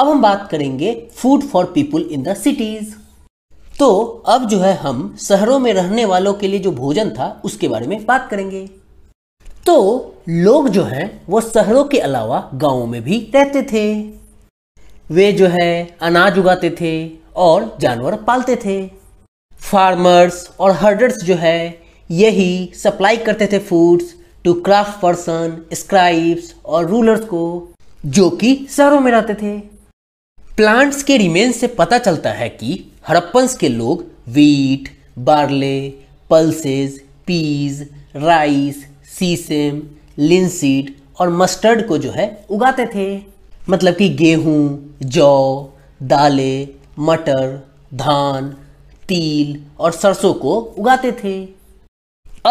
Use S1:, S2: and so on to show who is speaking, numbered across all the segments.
S1: अब हम बात करेंगे food for people in the cities तो अब जो है हम शहरों में रहने वालों के लिए जो भोजन था उसके बारे में बात करेंगे तो लोग जो हैं वो शहरों के अलावा गांवों में भी रहते थे वे जो है अनाज उगाते थे और जानवर पालते थे फार्मर्स और हर्डर्स जो है यही सप्लाई करते थे foods to craft person scribes और रूलर्स को जो कि शहरों में रहते थे प्लांट्स के रिमेन से पता चलता है कि हड़प्पन्स के लोग wheat barley pulses peas rice sesame linseed और मस्टर्ड को जो है उगाते थे मतलब कि गेहूं जौ दालें मटर धान तिल और सरसों को उगाते थे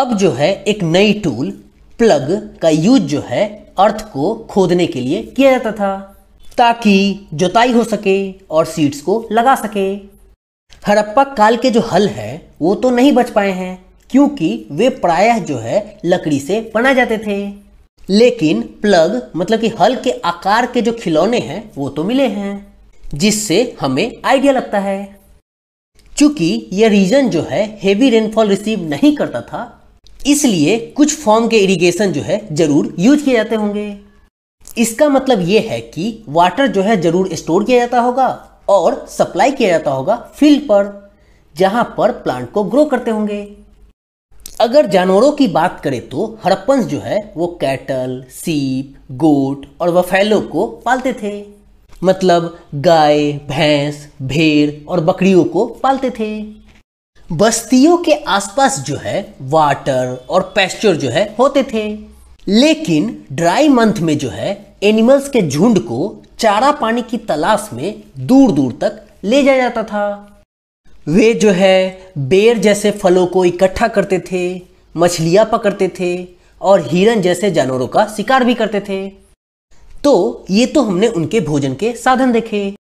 S1: अब जो है एक नई टूल प्लग का यूज जो है अर्थ को खोदने के लिए किया जाता था ताकि जोताई हो सके और सीड्स को लगा सके हड़प्पा काल के जो हल है वो तो नहीं बच पाए हैं क्योंकि वे प्रायः जो है लकड़ी से बनाए जाते थे लेकिन प्लग मतलब कि हल के आकार के जो खिलौने हैं वो तो मिले हैं जिससे हमें आइडिया लगता है चूंकि यह रीजन जो है हेवी रेनफॉल रिसीव नहीं करता था इसलिए कुछ फॉर्म के इरिगेशन जो है जरूर यूज किए जाते होंगे इसका मतलब यह है कि वाटर जो है ज़रूर स्टोर किया जाता होगा और सप्लाई किया जाता होगा फील्ड पर जहां पर प्लांट को ग्रो करते होंगे अगर जानवरों की बात करें तो हड़प्पंस जो है वो कैटल सीप गोट और वफैलो को पालते थे मतलब गाय भैंस भेड़ और बकरियों को पालते थे बस्तियों के आसपास जो है वाटर और पेस्चर जो है होते थे लेकिन ड्राई मंथ में जो है एनिमल्स के झुंड को चारा पानी की तलाश में दूर दूर तक ले जाया जाता था वे जो है बेर जैसे फलों को इकट्ठा करते थे मछलियां पकड़ते थे और हिरन जैसे जानवरों का शिकार भी करते थे तो ये तो हमने उनके भोजन के साधन देखे